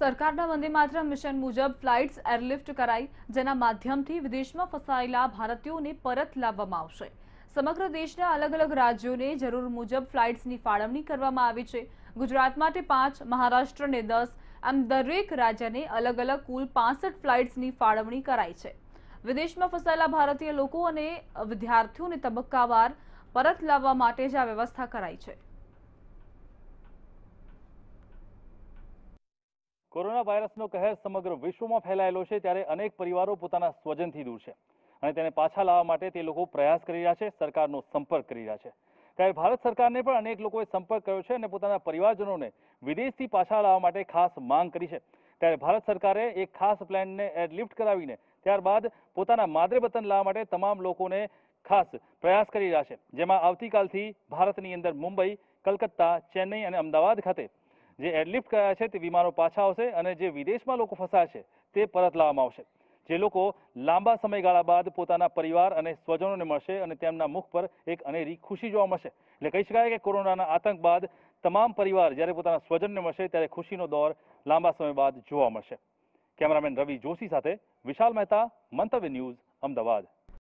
સરકારના વંદે માતરમ મિશન મુજબ flights airlift કરાઈ જેના માધ્યમથી વિદેશમાં ફસાયેલા ભારતીયોને પરત લાવવામાં આવશે સમગ્ર દેશના અલગ અલગ રાજ્યોને જરૂર મુજબ ફ્લાઇટ્સની ફાળવણી કરવામાં આવી છે ગુજરાત માટે પાંચ મહારાષ્ટ્રને દસ એમ દરેક રાજ્યને અલગ અલગ કુલ પાસઠ ફ્લાઇટ્સની ફાળવણી કરાઈ છે વિદેશમાં ફસાયેલા ભારતીય લોકો અને વિદ્યાર્થીઓને તબક્કાવાર પરત લાવવા માટે જ આ વ્યવસ્થા કરાઈ છે કોરોના વાયરસનો કહેર સમગ્ર વિશ્વમાં ફેલાયેલો છે ત્યારે અનેક પરિવારો પોતાના સ્વજનથી દૂર છે અને તેને પાછા લાવવા માટે તે લોકો પ્રયાસ કરી રહ્યા છે સરકારનો સંપર્ક કરી રહ્યા છે ત્યારે ભારત સરકારને પણ અનેક લોકોએ સંપર્ક કર્યો છે અને પોતાના પરિવારજનોને વિદેશથી પાછા લાવવા માટે ખાસ માંગ કરી છે ત્યારે ભારત સરકારે એક ખાસ પ્લાનને એરલિફ્ટ કરાવીને ત્યારબાદ પોતાના માદરે વતન લાવવા માટે તમામ લોકોને ખાસ પ્રયાસ કરી રહ્યા છે જેમાં આવતીકાલથી ભારતની અંદર મુંબઈ કલકત્તા ચેન્નઈ અને અમદાવાદ ખાતે જે એરલિફ્ટ કરાયા છે તે વિમાનો પાછા આવશે અને જે વિદેશમાં લોકો ફસાશે તે પરત લાવવામાં આવશે જે લોકો લાંબા સમયગાળા બાદ પોતાના પરિવાર અને સ્વજનોને મળશે અને તેમના મુખ પર એક અનેરી ખુશી જોવા મળશે એટલે કહી શકાય કે કોરોનાના આતંક બાદ તમામ પરિવાર જ્યારે પોતાના સ્વજનને મળશે ત્યારે ખુશીનો દોર લાંબા સમય બાદ જોવા મળશે કેમેરામેન રવિ જોશી સાથે વિશાલ મહેતા મંતવ્ય ન્યૂઝ અમદાવાદ